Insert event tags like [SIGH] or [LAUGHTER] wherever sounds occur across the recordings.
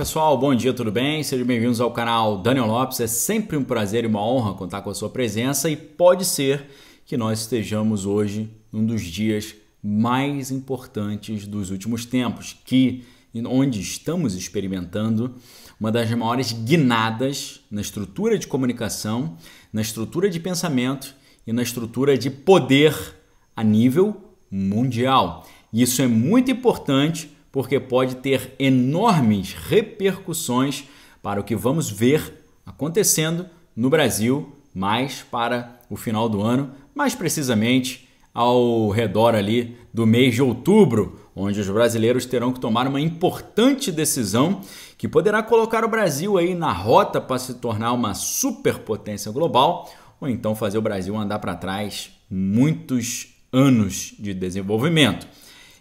pessoal, bom dia, tudo bem? Sejam bem-vindos ao canal Daniel Lopes. É sempre um prazer e uma honra contar com a sua presença e pode ser que nós estejamos hoje num dos dias mais importantes dos últimos tempos, que onde estamos experimentando uma das maiores guinadas na estrutura de comunicação, na estrutura de pensamento e na estrutura de poder a nível mundial. E isso é muito importante porque pode ter enormes repercussões para o que vamos ver acontecendo no Brasil mais para o final do ano, mais precisamente ao redor ali do mês de outubro, onde os brasileiros terão que tomar uma importante decisão que poderá colocar o Brasil aí na rota para se tornar uma superpotência global ou então fazer o Brasil andar para trás muitos anos de desenvolvimento.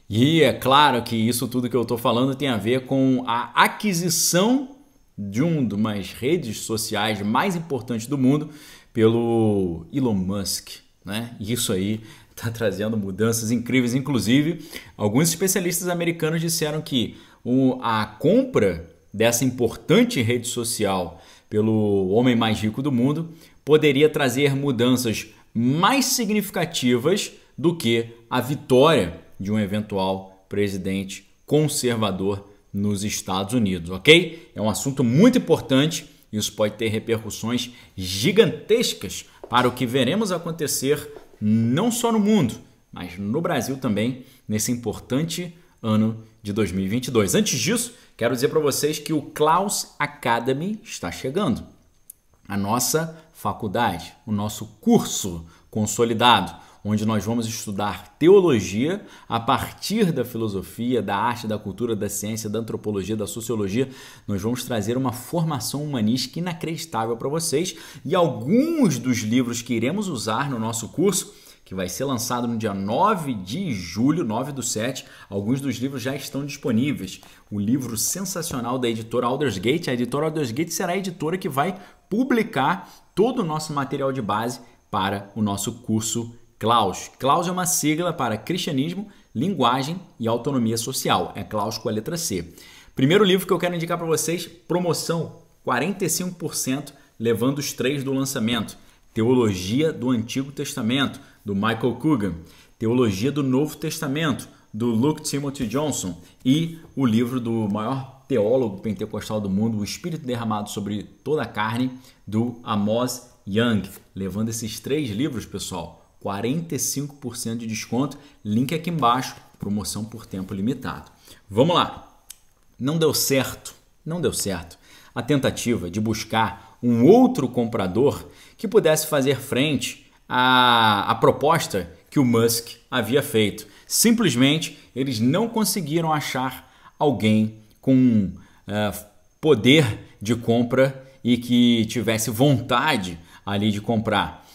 E é claro que isso tudo que eu estou falando tem a ver com a aquisição de uma das redes sociais mais importantes do mundo pelo Elon Musk. Né? Isso aí está trazendo mudanças incríveis. Inclusive, alguns especialistas americanos disseram que o, a compra dessa importante rede social pelo homem mais rico do mundo poderia trazer mudanças mais significativas do que a vitória de um eventual presidente conservador nos Estados Unidos, ok? É um assunto muito importante. e Isso pode ter repercussões gigantescas para o que veremos acontecer não só no mundo, mas no Brasil também nesse importante ano de 2022. Antes disso, quero dizer para vocês que o Klaus Academy está chegando. A nossa faculdade, o nosso curso Consolidado, onde nós vamos estudar teologia a partir da filosofia, da arte, da cultura, da ciência, da antropologia, da sociologia. Nós vamos trazer uma formação humanística inacreditável para vocês e alguns dos livros que iremos usar no nosso curso que vai ser lançado no dia 9 de julho, 9 do 7. Alguns dos livros já estão disponíveis. O livro sensacional da editora Aldersgate. A editora Aldersgate será a editora que vai publicar todo o nosso material de base para o nosso curso Klaus. Klaus é uma sigla para cristianismo, linguagem e autonomia social. É Klaus com a letra C. Primeiro livro que eu quero indicar para vocês, promoção 45% levando os três do lançamento. Teologia do Antigo Testamento, do Michael Coogan. Teologia do Novo Testamento, do Luke Timothy Johnson. E o livro do maior teólogo pentecostal do mundo, O Espírito Derramado sobre toda a Carne, do Amos Young, levando esses três livros, pessoal, 45% de desconto. Link aqui embaixo, promoção por tempo limitado. Vamos lá. Não deu certo, não deu certo. A tentativa de buscar um outro comprador que pudesse fazer frente à, à proposta que o Musk havia feito. Simplesmente eles não conseguiram achar alguém com uh, poder de compra e que tivesse vontade ali de comprar.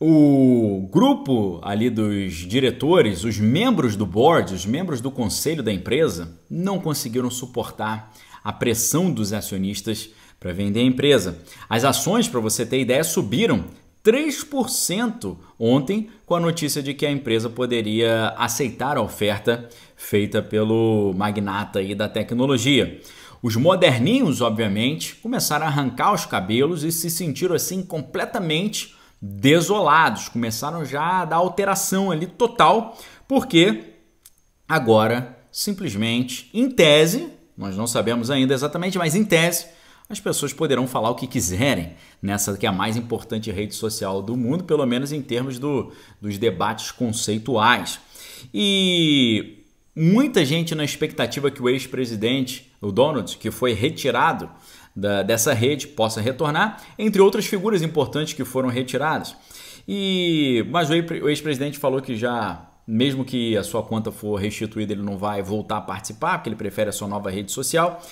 O grupo ali dos diretores, os membros do board, os membros do conselho da empresa, não conseguiram suportar a pressão dos acionistas para vender a empresa. As ações, para você ter ideia, subiram 3% ontem com a notícia de que a empresa poderia aceitar a oferta feita pelo magnata aí da tecnologia. Os moderninhos, obviamente, começaram a arrancar os cabelos e se sentiram assim completamente desolados, começaram já a dar alteração ali total, porque agora, simplesmente, em tese, nós não sabemos ainda exatamente, mas em tese, as pessoas poderão falar o que quiserem nessa que é a mais importante rede social do mundo, pelo menos em termos do, dos debates conceituais. E muita gente na expectativa que o ex-presidente o Donald, que foi retirado da, dessa rede, possa retornar, entre outras figuras importantes que foram retiradas. E mas o ex-presidente falou que já mesmo que a sua conta for restituída, ele não vai voltar a participar, porque ele prefere a sua nova rede social.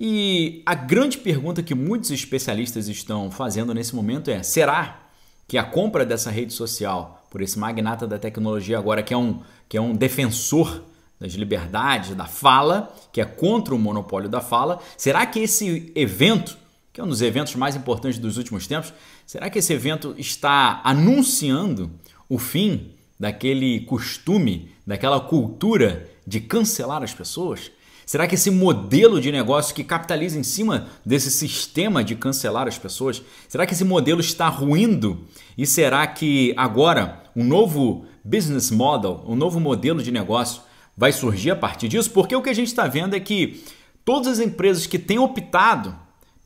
E a grande pergunta que muitos especialistas estão fazendo nesse momento é: será que a compra dessa rede social por esse magnata da tecnologia agora, que é um, que é um defensor das liberdades da fala, que é contra o monopólio da fala. Será que esse evento, que é um dos eventos mais importantes dos últimos tempos, será que esse evento está anunciando o fim daquele costume, daquela cultura de cancelar as pessoas? Será que esse modelo de negócio que capitaliza em cima desse sistema de cancelar as pessoas, será que esse modelo está ruindo? E será que agora um novo business model, um novo modelo de negócio vai surgir a partir disso, porque o que a gente está vendo é que todas as empresas que têm optado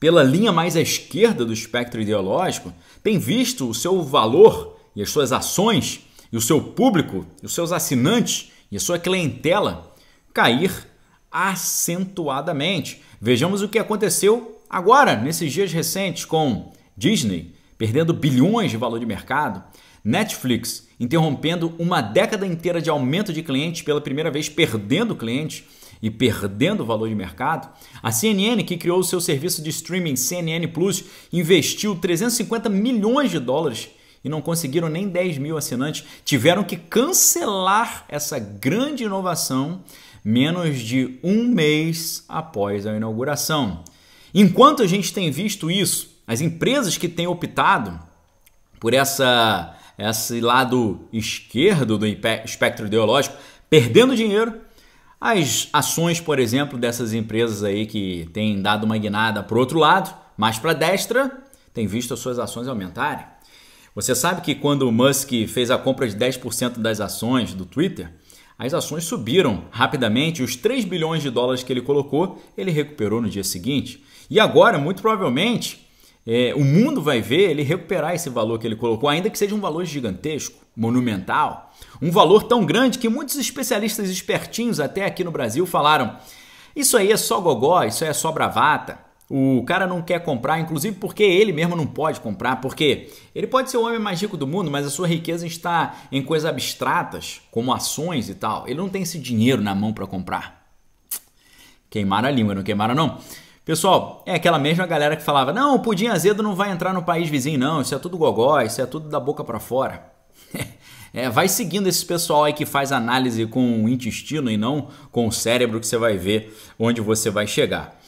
pela linha mais à esquerda do espectro ideológico têm visto o seu valor e as suas ações e o seu público, e os seus assinantes e a sua clientela cair acentuadamente. Vejamos o que aconteceu agora, nesses dias recentes, com Disney perdendo bilhões de valor de mercado, Netflix interrompendo uma década inteira de aumento de clientes, pela primeira vez perdendo clientes e perdendo valor de mercado, a CNN, que criou o seu serviço de streaming CNN Plus, investiu 350 milhões de dólares e não conseguiram nem 10 mil assinantes, tiveram que cancelar essa grande inovação menos de um mês após a inauguração. Enquanto a gente tem visto isso, as empresas que têm optado por essa esse lado esquerdo do espectro ideológico, perdendo dinheiro. As ações, por exemplo, dessas empresas aí que têm dado uma guinada para o outro lado, mais para a destra, têm visto as suas ações aumentarem. Você sabe que quando o Musk fez a compra de 10% das ações do Twitter, as ações subiram rapidamente. Os 3 bilhões de dólares que ele colocou, ele recuperou no dia seguinte. E agora, muito provavelmente, é, o mundo vai ver ele recuperar esse valor que ele colocou, ainda que seja um valor gigantesco, monumental, um valor tão grande que muitos especialistas espertinhos até aqui no Brasil falaram: isso aí é só gogó, isso aí é só bravata. O cara não quer comprar, inclusive porque ele mesmo não pode comprar, porque ele pode ser o homem mais rico do mundo, mas a sua riqueza está em coisas abstratas, como ações e tal. Ele não tem esse dinheiro na mão para comprar. Queimaram a língua, não queimaram não? Pessoal, é aquela mesma galera que falava: não, o pudim azedo não vai entrar no país vizinho, não, isso é tudo gogó, isso é tudo da boca para fora. [LAUGHS] É, vai seguindo esse pessoal aí que faz análise com o intestino e não com o cérebro, que você vai ver onde você vai chegar.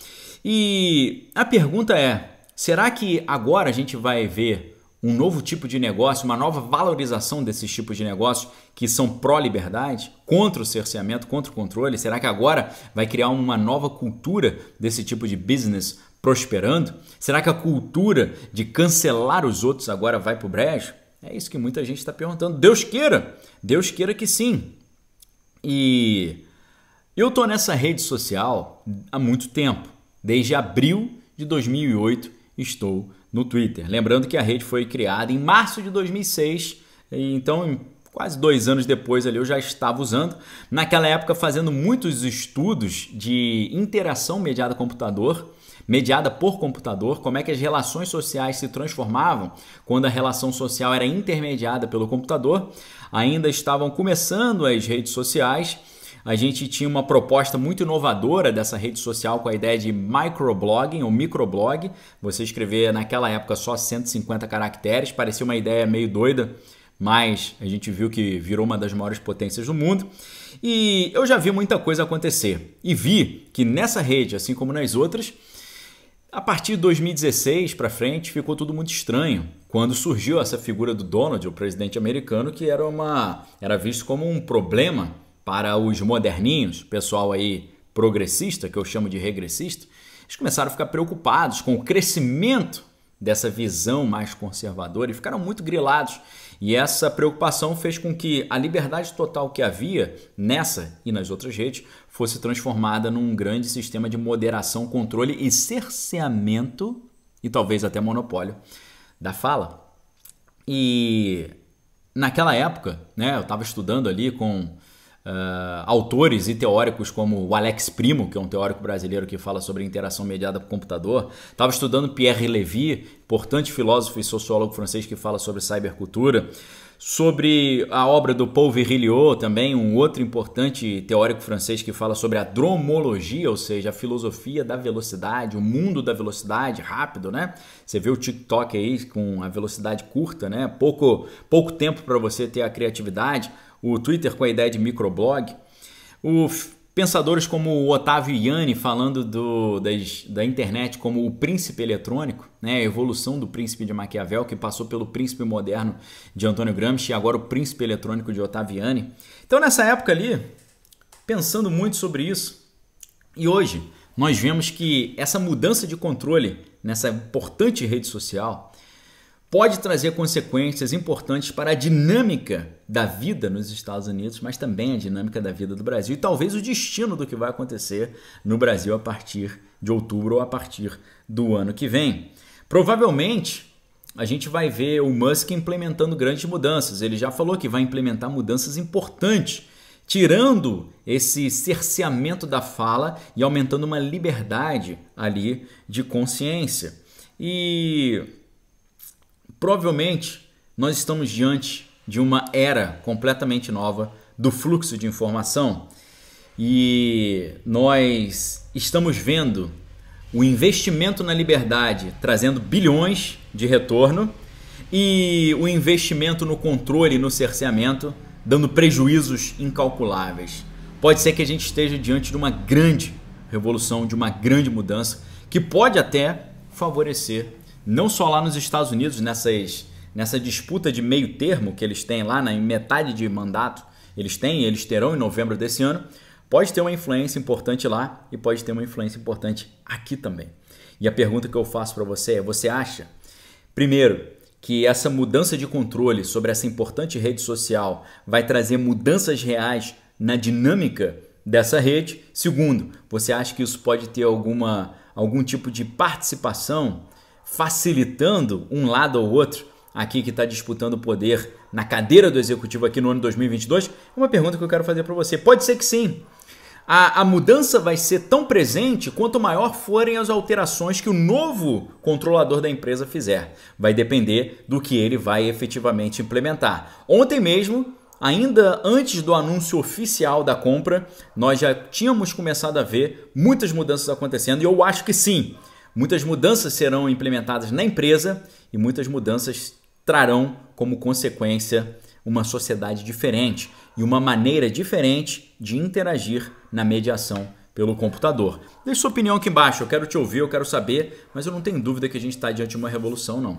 E a pergunta é: será que agora a gente vai ver um novo tipo de negócio, uma nova valorização desses tipos de negócios que são pró-liberdade, contra o cerceamento, contra o controle? Será que agora vai criar uma nova cultura desse tipo de business prosperando? Será que a cultura de cancelar os outros agora vai para o brejo? É isso que muita gente está perguntando. Deus queira, Deus queira que sim. E eu tô nessa rede social há muito tempo, desde abril de 2008 estou no Twitter. Lembrando que a rede foi criada em março de 2006, então quase dois anos depois ali eu já estava usando. Naquela época fazendo muitos estudos de interação mediada computador, mediada por computador, como é que as relações sociais se transformavam quando a relação social era intermediada pelo computador. Ainda estavam começando as redes sociais a gente tinha uma proposta muito inovadora dessa rede social com a ideia de microblogging ou microblog. Você escrever naquela época só 150 caracteres, parecia uma ideia meio doida, mas a gente viu que virou uma das maiores potências do mundo. E eu já vi muita coisa acontecer e vi que nessa rede, assim como nas outras, a partir de 2016 para frente ficou tudo muito estranho, quando surgiu essa figura do Donald, o presidente americano, que era uma era visto como um problema para os moderninhos, pessoal aí progressista, que eu chamo de regressista, eles começaram a ficar preocupados com o crescimento dessa visão mais conservadora e ficaram muito grilados. E essa preocupação fez com que a liberdade total que havia nessa e nas outras redes fosse transformada num grande sistema de moderação, controle e cerceamento e talvez até monopólio da fala. E naquela época, né, eu estava estudando ali com Uh, autores e teóricos como o Alex Primo, que é um teórico brasileiro que fala sobre interação mediada por computador. Estava estudando Pierre Levy, importante filósofo e sociólogo francês que fala sobre cybercultura. Sobre a obra do Paul Virilio, também um outro importante teórico francês que fala sobre a dromologia, ou seja, a filosofia da velocidade, o mundo da velocidade rápido, né? Você vê o TikTok aí com a velocidade curta, né? Pouco, pouco tempo para você ter a criatividade o Twitter com a ideia de microblog. O, pensadores como o Otávio Yanni falando do, das, da internet como o príncipe eletrônico, né? a evolução do príncipe de Maquiavel, que passou pelo príncipe moderno de Antônio Gramsci e agora o príncipe eletrônico de Otávio Yanni. Então, nessa época ali, pensando muito sobre isso, e hoje nós vemos que essa mudança de controle nessa importante rede social pode trazer consequências importantes para a dinâmica da vida nos Estados Unidos, mas também a dinâmica da vida do Brasil e talvez o destino do que vai acontecer no Brasil a partir de outubro ou a partir do ano que vem. Provavelmente a gente vai ver o Musk implementando grandes mudanças. Ele já falou que vai implementar mudanças importantes tirando esse cerceamento da fala e aumentando uma liberdade ali de consciência. E Provavelmente nós estamos diante de uma era completamente nova do fluxo de informação e nós estamos vendo o investimento na liberdade trazendo bilhões de retorno e o investimento no controle e no cerceamento dando prejuízos incalculáveis. Pode ser que a gente esteja diante de uma grande revolução, de uma grande mudança que pode até favorecer não só lá nos Estados Unidos, nessas, nessa disputa de meio termo que eles têm lá, na né, metade de mandato, eles têm e eles terão em novembro desse ano, pode ter uma influência importante lá e pode ter uma influência importante aqui também. E a pergunta que eu faço para você é: você acha, primeiro, que essa mudança de controle sobre essa importante rede social vai trazer mudanças reais na dinâmica dessa rede? Segundo, você acha que isso pode ter alguma, algum tipo de participação facilitando um lado ou outro aqui que está disputando o poder na cadeira do executivo aqui no ano 2022? É uma pergunta que eu quero fazer para você. Pode ser que sim. A, a, mudança vai ser tão presente quanto maior forem as alterações que o novo controlador da empresa fizer. Vai depender do que ele vai efetivamente implementar. Ontem mesmo, ainda antes do anúncio oficial da compra, nós já tínhamos começado a ver muitas mudanças acontecendo e eu acho que sim. Muitas mudanças serão implementadas na empresa e muitas mudanças trarão como consequência uma sociedade diferente e uma maneira diferente de interagir na mediação pelo computador. Deixe sua opinião aqui embaixo, eu quero te ouvir, eu quero saber, mas eu não tenho dúvida que a gente está diante de uma revolução, não.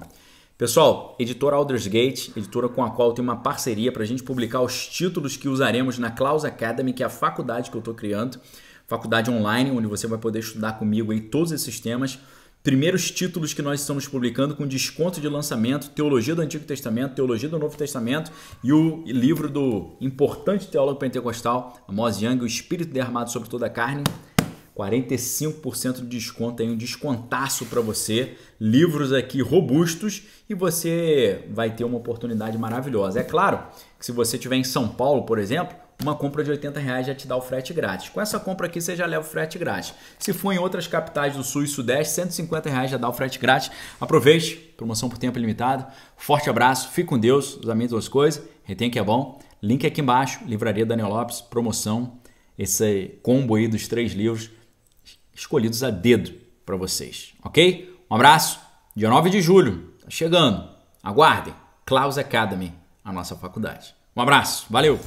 Pessoal, editora Aldersgate, editora com a qual eu tenho uma parceria para a gente publicar os títulos que usaremos na Klaus Academy, que é a faculdade que eu estou criando faculdade online, onde você vai poder estudar comigo em todos esses temas. Primeiros títulos que nós estamos publicando com desconto de lançamento: Teologia do Antigo Testamento, Teologia do Novo Testamento e o livro do importante teólogo pentecostal Amos Young, O Espírito Derramado sobre toda a Carne. 45% de desconto aí, um descontaço para você. Livros aqui robustos e você vai ter uma oportunidade maravilhosa. É claro que se você estiver em São Paulo, por exemplo, uma compra de 80 reais já te dá o frete grátis. Com essa compra aqui você já leva o frete grátis. Se for em outras capitais do Sul e Sudeste, 150 reais já dá o frete grátis. Aproveite, promoção por tempo limitado. Forte abraço, fique com Deus, os amigos das coisas, retém que é bom. Link aqui embaixo, Livraria Daniel Lopes, promoção, esse combo aí dos três livros escolhidos a dedo para vocês, ok? Um abraço, dia 9 de julho, tá chegando. Aguardem, Klaus Academy, a nossa faculdade. Um abraço, valeu!